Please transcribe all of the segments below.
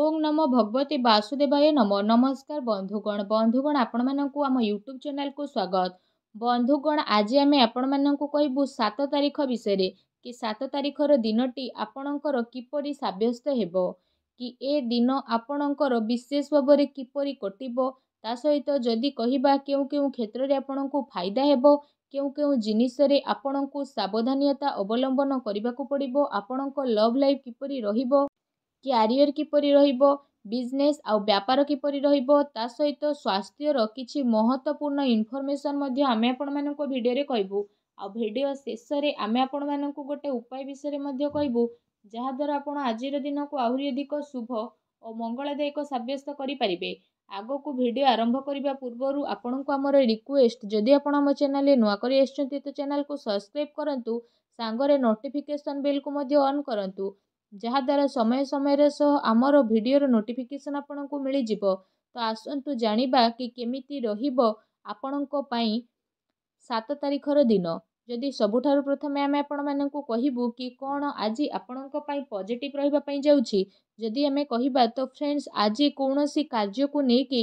ଓଂ ନମ ଭଗବତୀ ବାସୁଦେବାୟ ନମ ନମସ୍କାର ବନ୍ଧୁଗଣ ବନ୍ଧୁଗଣ ଆପଣମାନଙ୍କୁ ଆମ ୟୁଟ୍ୟୁବ୍ ଚ୍ୟାନେଲକୁ ସ୍ୱାଗତ ବନ୍ଧୁଗଣ ଆଜି ଆମେ ଆପଣମାନଙ୍କୁ କହିବୁ ସାତ ତାରିଖ ବିଷୟରେ କି ସାତ ତାରିଖର ଦିନଟି ଆପଣଙ୍କର କିପରି ସାବ୍ୟସ୍ତ ହେବ କି ଏ ଦିନ ଆପଣଙ୍କର ବିଶେଷ ଭାବରେ କିପରି କଟିବ ତା ସହିତ ଯଦି କହିବା କେଉଁ କେଉଁ କ୍ଷେତ୍ରରେ ଆପଣଙ୍କୁ ଫାଇଦା ହେବ କେଉଁ କେଉଁ ଜିନିଷରେ ଆପଣଙ୍କୁ ସାବଧାନତା ଅବଲମ୍ବନ କରିବାକୁ ପଡ଼ିବ ଆପଣଙ୍କ ଲଭ୍ ଲାଇଫ୍ କିପରି ରହିବ କ୍ୟାରିୟର କିପରି ରହିବ ବିଜନେସ୍ ଆଉ ବ୍ୟାପାର କିପରି ରହିବ ତା ସହିତ ସ୍ୱାସ୍ଥ୍ୟର କିଛି ମହତ୍ତ୍ୱପୂର୍ଣ୍ଣ ଇନଫର୍ମେସନ୍ ମଧ୍ୟ ଆମେ ଆପଣମାନଙ୍କ ଭିଡ଼ିଓରେ କହିବୁ ଆଉ ଭିଡ଼ିଓ ଶେଷରେ ଆମେ ଆପଣମାନଙ୍କୁ ଗୋଟେ ଉପାୟ ବିଷୟରେ ମଧ୍ୟ କହିବୁ ଯାହାଦ୍ୱାରା ଆପଣ ଆଜିର ଦିନକୁ ଆହୁରି ଅଧିକ ଶୁଭ ଓ ମଙ୍ଗଳଦାୟକ ସାବ୍ୟସ୍ତ କରିପାରିବେ ଆଗକୁ ଭିଡ଼ିଓ ଆରମ୍ଭ କରିବା ପୂର୍ବରୁ ଆପଣଙ୍କୁ ଆମର ରିକ୍ୱେଷ୍ଟ ଯଦି ଆପଣ ଆମ ଚ୍ୟାନେଲରେ ନୂଆ କରି ଆସିଛନ୍ତି ତ ଚ୍ୟାନେଲକୁ ସବସ୍କ୍ରାଇବ୍ କରନ୍ତୁ ସାଙ୍ଗରେ ନୋଟିଫିକେସନ୍ ବେଲ୍କୁ ମଧ୍ୟ ଅନ୍ କରନ୍ତୁ ଯାହାଦ୍ୱାରା ସମୟ ସମୟରେ ସହ ଆମର ଭିଡ଼ିଓର ନୋଟିଫିକେସନ୍ ଆପଣଙ୍କୁ ମିଳିଯିବ ତ ଆସନ୍ତୁ ଜାଣିବା କି କେମିତି ରହିବ ଆପଣଙ୍କ ପାଇଁ ସାତ ତାରିଖର ଦିନ ଯଦି ସବୁଠାରୁ ପ୍ରଥମେ ଆମେ ଆପଣମାନଙ୍କୁ କହିବୁ କି କ'ଣ ଆଜି ଆପଣଙ୍କ ପାଇଁ ପଜିଟିଭ୍ ରହିବା ପାଇଁ ଯାଉଛି ଯଦି ଆମେ କହିବା ତ ଫ୍ରେଣ୍ଡସ୍ ଆଜି କୌଣସି କାର୍ଯ୍ୟକୁ ନେଇକି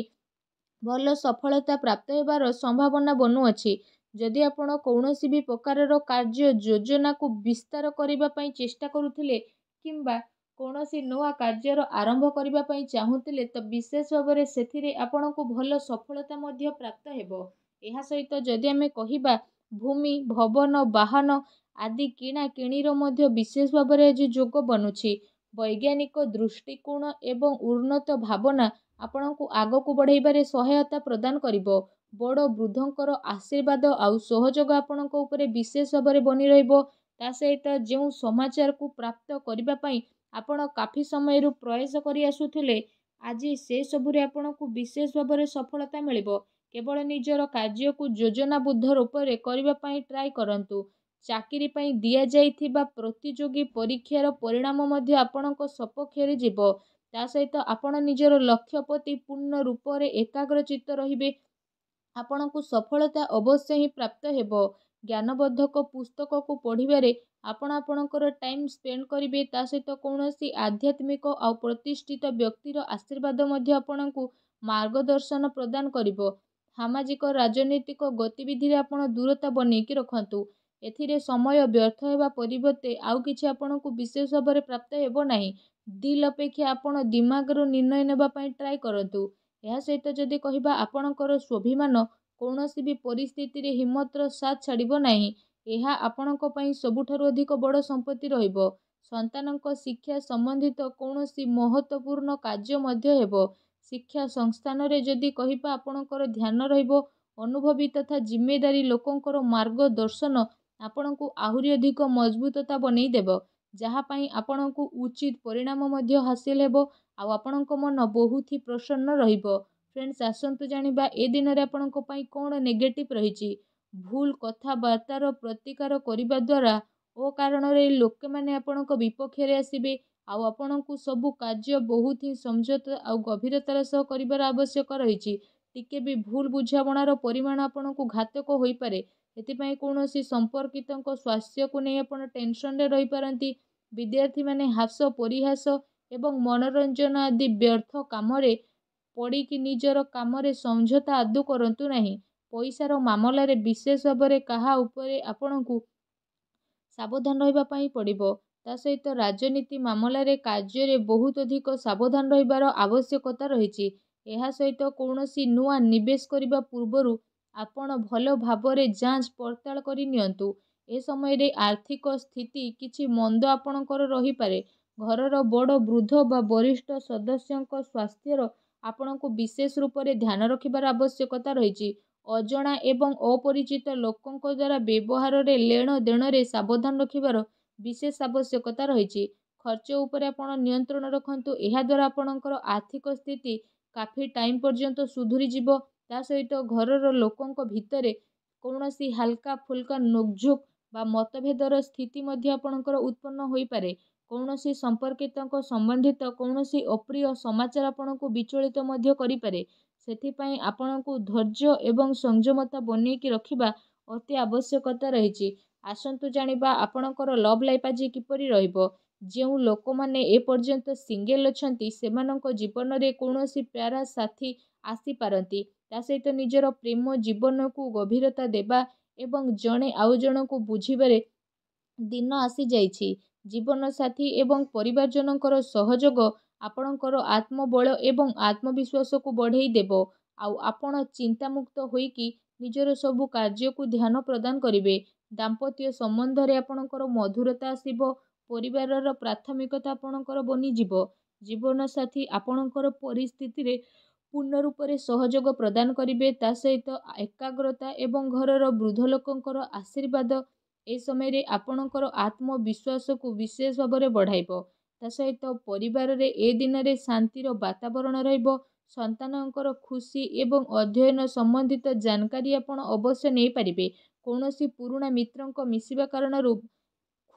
ଭଲ ସଫଳତା ପ୍ରାପ୍ତ ହେବାର ସମ୍ଭାବନା ବନୁଅଛି ଯଦି ଆପଣ କୌଣସି ବି ପ୍ରକାରର କାର୍ଯ୍ୟ ଯୋଜନାକୁ ବିସ୍ତାର କରିବା ପାଇଁ ଚେଷ୍ଟା କରୁଥିଲେ କିମ୍ବା କୌଣସି ନୂଆ କାର୍ଯ୍ୟର ଆରମ୍ଭ କରିବା ପାଇଁ ଚାହୁଁଥିଲେ ତ ବିଶେଷ ଭାବରେ ସେଥିରେ ଆପଣଙ୍କୁ ଭଲ ସଫଳତା ମଧ୍ୟ ପ୍ରାପ୍ତ ହେବ ଏହା ସହିତ ଯଦି ଆମେ କହିବା ଭୂମି ଭବନ ବାହନ ଆଦି କିଣାକିଣିର ମଧ୍ୟ ବିଶେଷ ଭାବରେ ଆଜି ଯୋଗ ବନୁଛି ବୈଜ୍ଞାନିକ ଦୃଷ୍ଟିକୋଣ ଏବଂ ଉନ୍ନତ ଭାବନା ଆପଣଙ୍କୁ ଆଗକୁ ବଢ଼େଇବାରେ ସହାୟତା ପ୍ରଦାନ କରିବ ବଡ଼ ବୃଦ୍ଧଙ୍କର ଆଶୀର୍ବାଦ ଆଉ ସହଯୋଗ ଆପଣଙ୍କ ଉପରେ ବିଶେଷ ଭାବରେ ବନି ରହିବ ତା ସହିତ ଯେଉଁ ସମାଚାରକୁ ପ୍ରାପ୍ତ କରିବା ପାଇଁ ଆପଣ କାଫି ସମୟରୁ ପ୍ରୟାସ କରି ଆସୁଥିଲେ ଆଜି ସେସବୁରେ ଆପଣଙ୍କୁ ବିଶେଷ ଭାବରେ ସଫଳତା ମିଳିବ କେବଳ ନିଜର କାର୍ଯ୍ୟକୁ ଯୋଜନାବୁଦ୍ଧ ରୂପରେ କରିବା ପାଇଁ ଟ୍ରାଏ କରନ୍ତୁ ଚାକିରି ପାଇଁ ଦିଆଯାଇଥିବା ପ୍ରତିଯୋଗୀ ପରୀକ୍ଷାର ପରିଣାମ ମଧ୍ୟ ଆପଣଙ୍କ ସପକ୍ଷରେ ଯିବ ତା ସହିତ ଆପଣ ନିଜର ଲକ୍ଷ୍ୟ ପ୍ରତି ପୂର୍ଣ୍ଣ ରୂପରେ ଏକାଗ୍ରଚିତ ରହିବେ ଆପଣଙ୍କୁ ସଫଳତା ଅବଶ୍ୟ ହିଁ ପ୍ରାପ୍ତ ହେବ ଜ୍ଞାନବର୍ଦ୍ଧକ ପୁସ୍ତକକୁ ପଢ଼ିବାରେ ଆପଣ ଆପଣଙ୍କର ଟାଇମ୍ ସ୍ପେଣ୍ଡ କରିବେ ତା ସହିତ କୌଣସି ଆଧ୍ୟାତ୍ମିକ ଆଉ ପ୍ରତିଷ୍ଠିତ ବ୍ୟକ୍ତିର ଆଶୀର୍ବାଦ ମଧ୍ୟ ଆପଣଙ୍କୁ ମାର୍ଗଦର୍ଶନ ପ୍ରଦାନ କରିବ ସାମାଜିକ ରାଜନୈତିକ ଗତିବିଧିରେ ଆପଣ ଦୂରତା ବନେଇକି ରଖନ୍ତୁ ଏଥିରେ ସମୟ ବ୍ୟର୍ଥ ହେବା ପରିବର୍ତ୍ତେ ଆଉ କିଛି ଆପଣଙ୍କୁ ବିଶେଷ ଭାବରେ ପ୍ରାପ୍ତ ହେବ ନାହିଁ ଦିଲ୍ ଅପେକ୍ଷା ଆପଣ ଦିମାଗରୁ ନିର୍ଣ୍ଣୟ ନେବା ପାଇଁ ଟ୍ରାଏ କରନ୍ତୁ ଏହା ସହିତ ଯଦି କହିବା ଆପଣଙ୍କର ସ୍ୱାଭିମାନ କୌଣସି ବି ପରିସ୍ଥିତିରେ ହିମତର ସାଥ ଛାଡ଼ିବ ନାହିଁ ଏହା ଆପଣଙ୍କ ପାଇଁ ସବୁଠାରୁ ଅଧିକ ବଡ଼ ସମ୍ପତ୍ତି ରହିବ ସନ୍ତାନଙ୍କ ଶିକ୍ଷା ସମ୍ବନ୍ଧିତ କୌଣସି ମହତ୍ୱପୂର୍ଣ୍ଣ କାର୍ଯ୍ୟ ମଧ୍ୟ ହେବ ଶିକ୍ଷା ସଂସ୍ଥାନରେ ଯଦି କହିବା ଆପଣଙ୍କର ଧ୍ୟାନ ରହିବ ଅନୁଭବୀ ତଥା ଜିମେଦାରୀ ଲୋକଙ୍କର ମାର୍ଗଦର୍ଶନ ଆପଣଙ୍କୁ ଆହୁରି ଅଧିକ ମଜବୁତତା ବନେଇ ଦେବ ଯାହା ପାଇଁ ଆପଣଙ୍କୁ ଉଚିତ ପରିଣାମ ମଧ୍ୟ ହାସିଲ ହେବ ଆଉ ଆପଣଙ୍କ ମନ ବହୁତ ହିଁ ପ୍ରସନ୍ନ ରହିବ ଫ୍ରେଣ୍ଡସ୍ ଆସନ୍ତୁ ଜାଣିବା ଏ ଦିନରେ ଆପଣଙ୍କ ପାଇଁ କ'ଣ ନେଗେଟିଭ୍ ରହିଛି ଭୁଲ କଥାବାର୍ତ୍ତାର ପ୍ରତିକାର କରିବା ଦ୍ୱାରା ଓ କାରଣରେ ଲୋକମାନେ ଆପଣଙ୍କ ବିପକ୍ଷରେ ଆସିବେ ଆଉ ଆପଣଙ୍କୁ ସବୁ କାର୍ଯ୍ୟ ବହୁତ ହିଁ ସମଝୋତା ଆଉ ଗଭୀରତାର ସହ କରିବାର ଆବଶ୍ୟକ ରହିଛି ଟିକେ ବି ଭୁଲ ବୁଝାମଣାର ପରିମାଣ ଆପଣଙ୍କୁ ଘାତକ ହୋଇପାରେ ଏଥିପାଇଁ କୌଣସି ସମ୍ପର୍କିତଙ୍କ ସ୍ୱାସ୍ଥ୍ୟକୁ ନେଇ ଆପଣ ଟେନସନ୍ରେ ରହିପାରନ୍ତି ବିଦ୍ୟାର୍ଥୀମାନେ ହାସ ପରିହାସ ଏବଂ ମନୋରଞ୍ଜନ ଆଦି ବ୍ୟର୍ଥ କାମରେ ପଡ଼ିକି ନିଜର କାମରେ ସମଝୋତା ଆଦୌ କରନ୍ତୁ ନାହିଁ ପଇସାର ମାମଲାରେ ବିଶେଷ ଭାବରେ କାହା ଉପରେ ଆପଣଙ୍କୁ ସାବଧାନ ରହିବା ପାଇଁ ପଡ଼ିବ ତା ସହିତ ରାଜନୀତି ମାମଲାରେ କାର୍ଯ୍ୟରେ ବହୁତ ଅଧିକ ସାବଧାନ ରହିବାର ଆବଶ୍ୟକତା ରହିଛି ଏହା ସହିତ କୌଣସି ନୂଆ ନିବେଶ କରିବା ପୂର୍ବରୁ ଆପଣ ଭଲ ଭାବରେ ଯାଞ୍ଚ ପଡ଼ତାଳ କରି ନିଅନ୍ତୁ ଏ ସମୟରେ ଆର୍ଥିକ ସ୍ଥିତି କିଛି ମନ୍ଦ ଆପଣଙ୍କର ରହିପାରେ ଘରର ବଡ଼ ବୃଦ୍ଧ ବା ବରିଷ୍ଠ ସଦସ୍ୟଙ୍କ ସ୍ୱାସ୍ଥ୍ୟର ଆପଣଙ୍କୁ ବିଶେଷ ରୂପରେ ଧ୍ୟାନ ରଖିବାର ଆବଶ୍ୟକତା ରହିଛି ଅଜଣା ଏବଂ ଅପରିଚିତ ଲୋକଙ୍କ ଦ୍ୱାରା ବ୍ୟବହାରରେ ଲେଣ ଦେଣରେ ସାବଧାନ ରଖିବାର ବିଶେଷ ଆବଶ୍ୟକତା ରହିଛି ଖର୍ଚ୍ଚ ଉପରେ ଆପଣ ନିୟନ୍ତ୍ରଣ ରଖନ୍ତୁ ଏହାଦ୍ୱାରା ଆପଣଙ୍କର ଆର୍ଥିକ ସ୍ଥିତି କାଫି ଟାଇମ୍ ପର୍ଯ୍ୟନ୍ତ ସୁଧୁରିଯିବ ତା ସହିତ ଘରର ଲୋକଙ୍କ ଭିତରେ କୌଣସି ହାଲକା ଫୁଲକା ନୋକଝୋକ୍ ବା ମତଭେଦର ସ୍ଥିତି ମଧ୍ୟ ଆପଣଙ୍କର ଉତ୍ପନ୍ନ ହୋଇପାରେ କୌଣସି ସମ୍ପର୍କିତଙ୍କ ସମ୍ବନ୍ଧିତ କୌଣସି ଅପ୍ରିୟ ସମାଚାର ଆପଣଙ୍କୁ ବିଚଳିତ ମଧ୍ୟ କରିପାରେ ସେଥିପାଇଁ ଆପଣଙ୍କୁ ଧୈର୍ଯ୍ୟ ଏବଂ ସଂଯମତା ବନେଇକି ରଖିବା ଅତି ଆବଶ୍ୟକତା ରହିଛି ଆସନ୍ତୁ ଜାଣିବା ଆପଣଙ୍କର ଲଭ୍ ଲାଇଫ୍ ଆଜି କିପରି ରହିବ ଯେଉଁ ଲୋକମାନେ ଏପର୍ଯ୍ୟନ୍ତ ସିଙ୍ଗେଲ ଅଛନ୍ତି ସେମାନଙ୍କ ଜୀବନରେ କୌଣସି ପ୍ୟାରା ସାଥୀ ଆସିପାରନ୍ତି ତା ସହିତ ନିଜର ପ୍ରେମ ଜୀବନକୁ ଗଭୀରତା ଦେବା ଏବଂ ଜଣେ ଆଉ ଜଣଙ୍କୁ ବୁଝିବାରେ ଦିନ ଆସିଯାଇଛି ଜୀବନସାଥୀ ଏବଂ ପରିବାରଜନଙ୍କର ସହଯୋଗ ଆପଣଙ୍କର ଆତ୍ମବଳ ଏବଂ ଆତ୍ମବିଶ୍ୱାସକୁ ବଢ଼େଇ ଦେବ ଆଉ ଆପଣ ଚିନ୍ତାମୁକ୍ତ ହୋଇକି ନିଜର ସବୁ କାର୍ଯ୍ୟକୁ ଧ୍ୟାନ ପ୍ରଦାନ କରିବେ ଦାମ୍ପତ୍ୟ ସମ୍ବନ୍ଧରେ ଆପଣଙ୍କର ମଧୁରତା ଆସିବ ପରିବାରର ପ୍ରାଥମିକତା ଆପଣଙ୍କର ବନିଯିବ ଜୀବନସାଥୀ ଆପଣଙ୍କର ପରିସ୍ଥିତିରେ ପୂର୍ଣ୍ଣ ରୂପରେ ସହଯୋଗ ପ୍ରଦାନ କରିବେ ତା ସହିତ ଏକାଗ୍ରତା ଏବଂ ଘରର ବୃଦ୍ଧ ଲୋକଙ୍କର ଆଶୀର୍ବାଦ ଏ ସମୟରେ ଆପଣଙ୍କର ଆତ୍ମବିଶ୍ୱାସକୁ ବିଶେଷ ଭାବରେ ବଢ଼ାଇବ ତା ସହିତ ପରିବାରରେ ଏ ଦିନରେ ଶାନ୍ତିର ବାତାବରଣ ରହିବ ସନ୍ତାନଙ୍କର ଖୁସି ଏବଂ ଅଧ୍ୟୟନ ସମ୍ବନ୍ଧିତ ଜାନକାରୀ ଆପଣ ଅବଶ୍ୟ ନେଇପାରିବେ କୌଣସି ପୁରୁଣା ମିତ୍ରଙ୍କ ମିଶିବା କାରଣରୁ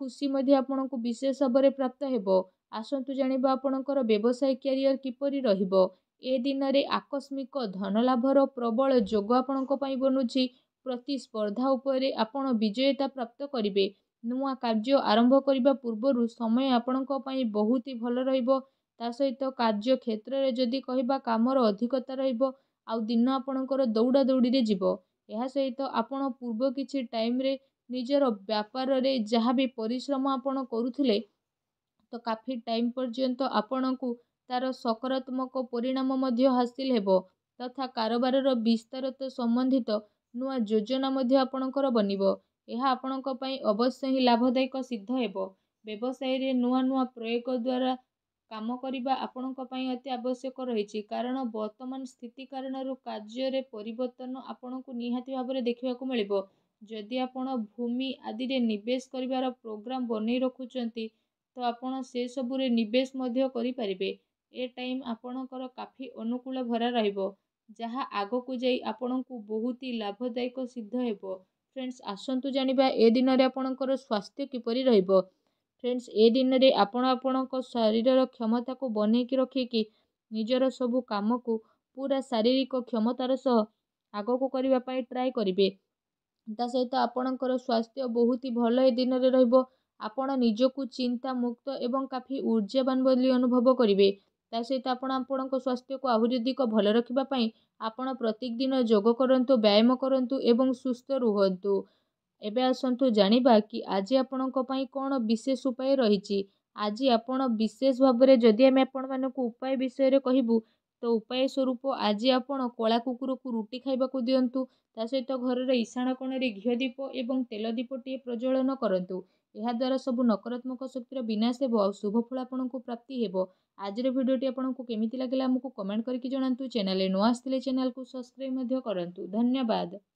ଖୁସି ମଧ୍ୟ ଆପଣଙ୍କୁ ବିଶେଷ ଭାବରେ ପ୍ରାପ୍ତ ହେବ ଆସନ୍ତୁ ଜାଣିବା ଆପଣଙ୍କର ବ୍ୟବସାୟ କ୍ୟାରିୟର କିପରି ରହିବ ଏ ଦିନରେ ଆକସ୍ମିକ ଧନଲାଭର ପ୍ରବଳ ଯୋଗ ଆପଣଙ୍କ ପାଇଁ ବନୁଛି ପ୍ରତିସ୍ପର୍ଦ୍ଧା ଉପରେ ଆପଣ ବିଜୟତା ପ୍ରାପ୍ତ କରିବେ ନୂଆ କାର୍ଯ୍ୟ ଆରମ୍ଭ କରିବା ପୂର୍ବରୁ ସମୟ ଆପଣଙ୍କ ପାଇଁ ବହୁତ ହି ଭଲ ରହିବ ତା ସହିତ କାର୍ଯ୍ୟକ୍ଷେତ୍ରରେ ଯଦି କହିବା କାମର ଅଧିକତା ରହିବ ଆଉ ଦିନ ଆପଣଙ୍କର ଦୌଡ଼ା ଦୌଡ଼ିରେ ଯିବ ଏହା ସହିତ ଆପଣ ପୂର୍ବ କିଛି ଟାଇମ୍ରେ ନିଜର ବ୍ୟାପାରରେ ଯାହା ବି ପରିଶ୍ରମ ଆପଣ କରୁଥିଲେ ତ କାଫି ଟାଇମ୍ ପର୍ଯ୍ୟନ୍ତ ଆପଣଙ୍କୁ ତା'ର ସକାରାତ୍ମକ ପରିଣାମ ମଧ୍ୟ ହାସିଲ ହେବ ତଥା କାରବାରର ବିସ୍ତାରତ ସମ୍ବନ୍ଧିତ ନୂଆ ଯୋଜନା ମଧ୍ୟ ଆପଣଙ୍କର ବନିବ ଏହା ଆପଣଙ୍କ ପାଇଁ ଅବଶ୍ୟ ହିଁ ଲାଭଦାୟକ ସିଦ୍ଧ ହେବ ବ୍ୟବସାୟରେ ନୂଆ ନୂଆ ପ୍ରୟୋଗ ଦ୍ୱାରା କାମ କରିବା ଆପଣଙ୍କ ପାଇଁ ଅତି ଆବଶ୍ୟକ ରହିଛି କାରଣ ବର୍ତ୍ତମାନ ସ୍ଥିତି କାରଣରୁ କାର୍ଯ୍ୟରେ ପରିବର୍ତ୍ତନ ଆପଣଙ୍କୁ ନିହାତି ଭାବରେ ଦେଖିବାକୁ ମିଳିବ ଯଦି ଆପଣ ଭୂମି ଆଦିରେ ନିବେଶ କରିବାର ପ୍ରୋଗ୍ରାମ୍ ବନେଇ ରଖୁଛନ୍ତି ତ ଆପଣ ସେସବୁରେ ନିବେଶ ମଧ୍ୟ କରିପାରିବେ ଏ ଟାଇମ୍ ଆପଣଙ୍କର କାଫି ଅନୁକୂଳ ଭରା ରହିବ ଯାହା ଆଗକୁ ଯାଇ ଆପଣଙ୍କୁ ବହୁତ ହି ଲାଭଦାୟକ ସିଦ୍ଧ ହେବ ଫ୍ରେଣ୍ଡସ୍ ଆସନ୍ତୁ ଜାଣିବା ଏ ଦିନରେ ଆପଣଙ୍କର ସ୍ୱାସ୍ଥ୍ୟ କିପରି ରହିବ ଫ୍ରେଣ୍ଡସ୍ ଏ ଦିନରେ ଆପଣ ଆପଣଙ୍କ ଶରୀରର କ୍ଷମତାକୁ ବନେଇକି ରଖିକି ନିଜର ସବୁ କାମକୁ ପୁରା ଶାରୀରିକ କ୍ଷମତାର ସହ ଆଗକୁ କରିବା ପାଇଁ ଟ୍ରାଏ କରିବେ ତା ସହିତ ଆପଣଙ୍କର ସ୍ୱାସ୍ଥ୍ୟ ବହୁତ ହି ଭଲ ଏ ଦିନରେ ରହିବ ଆପଣ ନିଜକୁ ଚିନ୍ତାମୁକ୍ତ ଏବଂ କାଫି ଉର୍ଜାବାନ ବୋଲି ଅନୁଭବ କରିବେ ତା ସହିତ ଆପଣ ଆପଣଙ୍କ ସ୍ୱାସ୍ଥ୍ୟକୁ ଆହୁରି ଅଧିକ ଭଲ ରଖିବା ପାଇଁ ଆପଣ ପ୍ରତ୍ୟେକ ଦିନ ଯୋଗ କରନ୍ତୁ ବ୍ୟାୟାମ କରନ୍ତୁ ଏବଂ ସୁସ୍ଥ ରୁହନ୍ତୁ ଏବେ ଆସନ୍ତୁ ଜାଣିବା କି ଆଜି ଆପଣଙ୍କ ପାଇଁ କ'ଣ ବିଶେଷ ଉପାୟ ରହିଛି ଆଜି ଆପଣ ବିଶେଷ ଭାବରେ ଯଦି ଆମେ ଆପଣମାନଙ୍କୁ ଉପାୟ ବିଷୟରେ କହିବୁ ତ ଉପାୟ ସ୍ୱରୂପ ଆଜି ଆପଣ କଳା କୁକୁରକୁ ରୁଟି ଖାଇବାକୁ ଦିଅନ୍ତୁ ତା ସହିତ ଘରର ଈଶାଣ କୋଣରେ ଘିଅ ଦୀପ ଏବଂ ତେଲ ଦୀପଟିଏ ପ୍ରଜ୍ୱଳନ କରନ୍ତୁ ଏହାଦ୍ୱାରା ସବୁ ନକାରାତ୍ମକ ଶକ୍ତିର ବିନାଶ ହେବ ଆଉ ଶୁଭ ଫଳ ଆପଣଙ୍କୁ ପ୍ରାପ୍ତି ହେବ ଆଜିର ଭିଡ଼ିଓଟି ଆପଣଙ୍କୁ କେମିତି ଲାଗିଲା ଆମକୁ କମେଣ୍ଟ କରିକି ଜଣାନ୍ତୁ ଚ୍ୟାନେଲରେ ନୂଆ ଆସିଥିଲେ ଚ୍ୟାନେଲକୁ ସବସ୍କ୍ରାଇବ୍ ମଧ୍ୟ କରନ୍ତୁ ଧନ୍ୟବାଦ